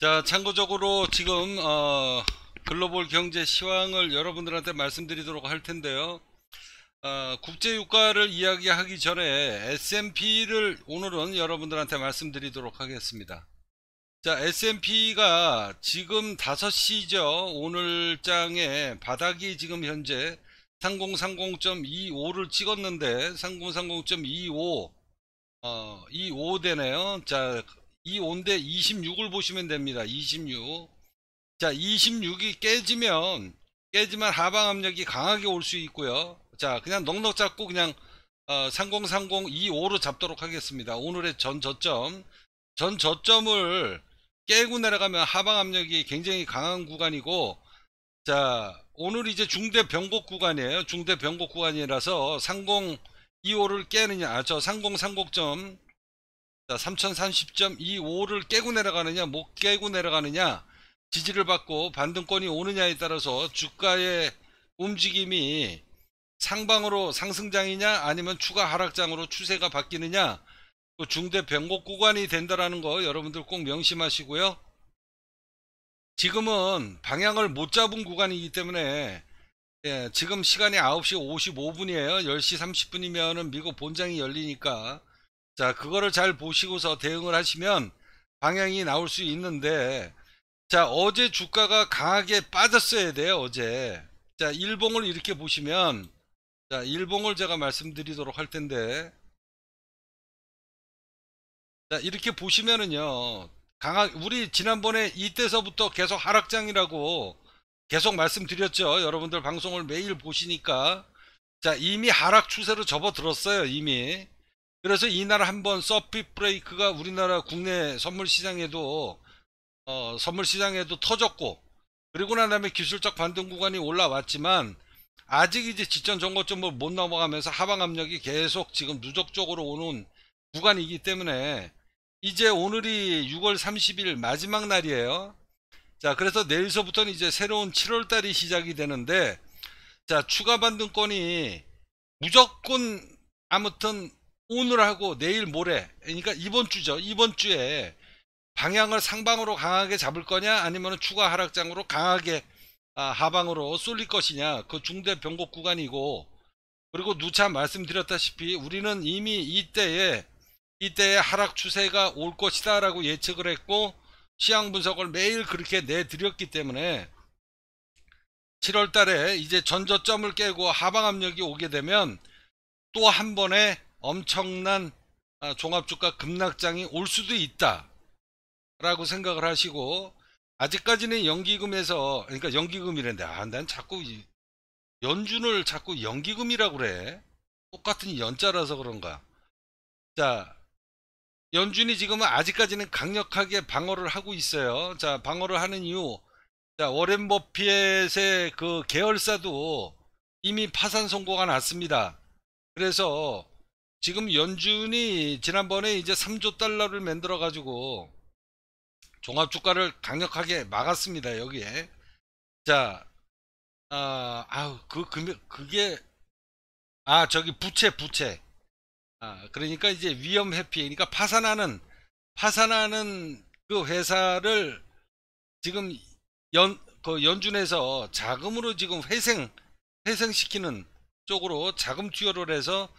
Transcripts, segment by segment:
자, 참고적으로 지금 어, 글로벌 경제 시황을 여러분들한테 말씀드리도록 할 텐데요. 어, 국제유가를 이야기하기 전에 S&P를 오늘은 여러분들한테 말씀드리도록 하겠습니다. 자, S&P가 지금 5시죠. 오늘 장에 바닥이 지금 현재 3030.25를 찍었는데 3030.25 어, 25 되네요. 자, 이 온대 26을 보시면 됩니다. 26. 자, 26이 깨지면 깨지만 하방 압력이 강하게 올 수 있고요. 자, 그냥 넉넉 잡고 그냥 어, 303025로 잡도록 하겠습니다. 오늘의 전 저점. 전 저점을 깨고 내려가면 하방 압력이 굉장히 강한 구간이고 자, 오늘 이제 중대 변곡 구간이에요. 중대 변곡 구간이라서 3025를 깨느냐, 아, 저 3030점 자, 3030.25를 깨고 내려가느냐 못 깨고 내려가느냐 지지를 받고 반등권이 오느냐에 따라서 주가의 움직임이 상방으로 상승장이냐 아니면 추가 하락장으로 추세가 바뀌느냐 그 중대 변곡 구간이 된다라는 거 여러분들 꼭 명심하시고요. 지금은 방향을 못 잡은 구간이기 때문에 예, 지금 시간이 9시 55분이에요. 10시 30분이면 미국 본장이 열리니까 자, 그거를 잘 보시고서 대응을 하시면 방향이 나올 수 있는데 자, 어제 주가가 강하게 빠졌어야 돼요, 어제. 자, 일봉을 이렇게 보시면 자, 일봉을 제가 말씀드리도록 할 텐데 자, 이렇게 보시면은요. 강하 우리 지난번에 이때서부터 계속 하락장이라고 계속 말씀드렸죠. 여러분들 방송을 매일 보시니까 자, 이미 하락 추세로 접어들었어요, 이미. 그래서 이날 한번 서피 브레이크가 우리나라 국내 선물 시장에도 어, 선물 시장에도 터졌고 그리고 난 다음에 기술적 반등 구간이 올라왔지만 아직 이제 직전 정거점을 뭐 못 넘어가면서 하방 압력이 계속 지금 누적적으로 오는 구간이기 때문에 이제 오늘이 6월 30일 마지막 날이에요. 자, 그래서 내일서부터는 이제 새로운 7월 달이 시작이 되는데 자, 추가 반등권이 무조건 아무튼 오늘하고 내일 모레 그러니까 이번 주죠. 이번 주에 방향을 상방으로 강하게 잡을 거냐 아니면 추가 하락장으로 강하게 아, 하방으로 쏠릴 것이냐 그 중대 변곡 구간이고 그리고 누차 말씀드렸다시피 우리는 이미 이때에 이때에 하락 추세가 올 것이다 라고 예측을 했고 시향 분석을 매일 그렇게 내드렸기 때문에 7월 달에 이제 전저점을 깨고 하방 압력이 오게 되면 또한번에 엄청난 아, 종합주가 급락장이 올 수도 있다 라고 생각을 하시고 아직까지는 연기금에서 그러니까 연기금이란데 아난 자꾸 연준을 자꾸 연기금이라고 그래 똑같은 연자라서 그런가 자 연준이 지금은 아직까지는 강력하게 방어를 하고 있어요 자 방어를 하는 이유 자 워렌 버핏의 그 계열사도 이미 파산 선고가 났습니다 그래서 지금 연준이 지난번에 이제 3조 달러를 만들어 가지고 종합 주가를 강력하게 막았습니다. 여기에 자 아, 아우 그 금액 그게 아 저기 부채 부채 아 그러니까 이제 위험 회피 그러니까 파산하는 파산하는 그 회사를 지금 연 그 연준에서 자금으로 지금 회생 회생시키는 쪽으로 자금 투여를 해서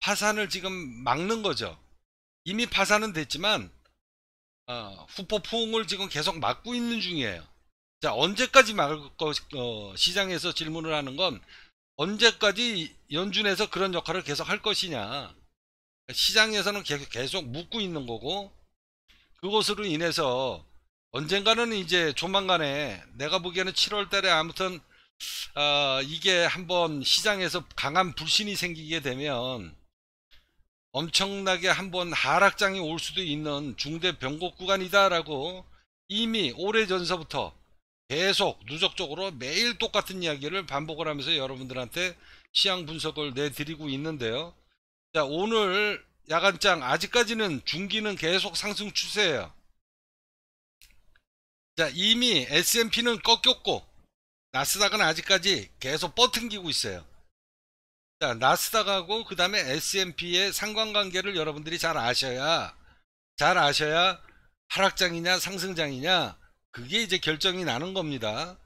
파산을 지금 막는 거죠. 이미 파산은 됐지만 어, 후폭풍을 지금 계속 막고 있는 중이에요. 자 언제까지 막을 것 어, 시장에서 질문을 하는 건 언제까지 연준에서 그런 역할을 계속 할 것이냐 시장에서는 계속 계속 묻고 있는 거고 그것으로 인해서 언젠가는 이제 조만간에 내가 보기에는 7월 달에 아무튼 어, 이게 한번 시장에서 강한 불신이 생기게 되면 엄청나게 한번 하락장이 올 수도 있는 중대 변곡 구간이다라고 이미 오래전서부터 계속 누적적으로 매일 똑같은 이야기를 반복을 하면서 여러분들한테 시향 분석을 내드리고 있는데요. 자 오늘 야간장 아직까지는 중기는 계속 상승 추세예요. 자 이미 S&P는 꺾였고 나스닥은 아직까지 계속 버튼기고 있어요. 자, 나스닥하고 그 다음에 S&P의 상관관계를 여러분들이 잘 아셔야 잘 아셔야 하락장이냐 상승장이냐 그게 이제 결정이 나는 겁니다.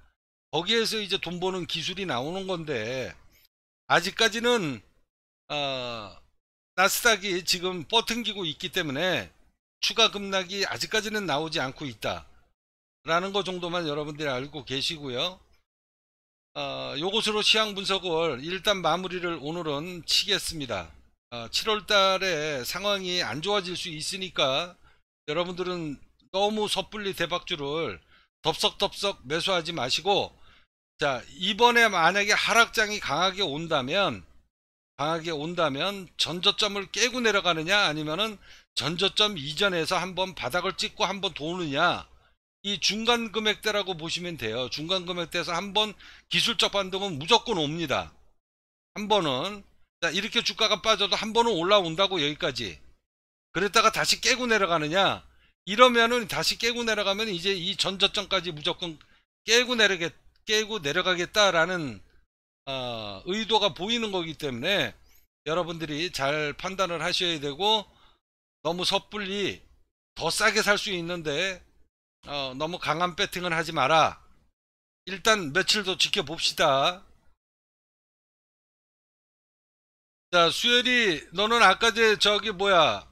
거기에서 이제 돈 버는 기술이 나오는 건데 아직까지는 어, 나스닥이 지금 버튼기고 있기 때문에 추가 급락이 아직까지는 나오지 않고 있다 라는 것 정도만 여러분들이 알고 계시고요. 어, 요것으로 시향 분석을 일단 마무리를 오늘은 치겠습니다. 어, 7월 달에 상황이 안 좋아질 수 있으니까 여러분들은 너무 섣불리 대박주를 덥석덥석 매수하지 마시고 자 이번에 만약에 하락장이 강하게 온다면 강하게 온다면 전저점을 깨고 내려가느냐 아니면은 전저점 이전에서 한번 바닥을 찍고 한번 도느냐 이 중간 금액대라고 보시면 돼요. 중간 금액대에서 한 번 기술적 반등은 무조건 옵니다. 한 번은 자, 이렇게 주가가 빠져도 한 번은 올라온다고 여기까지. 그랬다가 다시 깨고 내려가느냐? 이러면은 다시 깨고 내려가면 이제 이 전저점까지 무조건 깨고 내려겠 깨고 내려가겠다라는 어, 의도가 보이는 거기 때문에 여러분들이 잘 판단을 하셔야 되고 너무 섣불리 더 싸게 살 수 있는데 어, 너무 강한 배팅은 하지 마라. 일단 며칠 더 지켜봅시다. 자, 수열이 너는 아까 저기 뭐야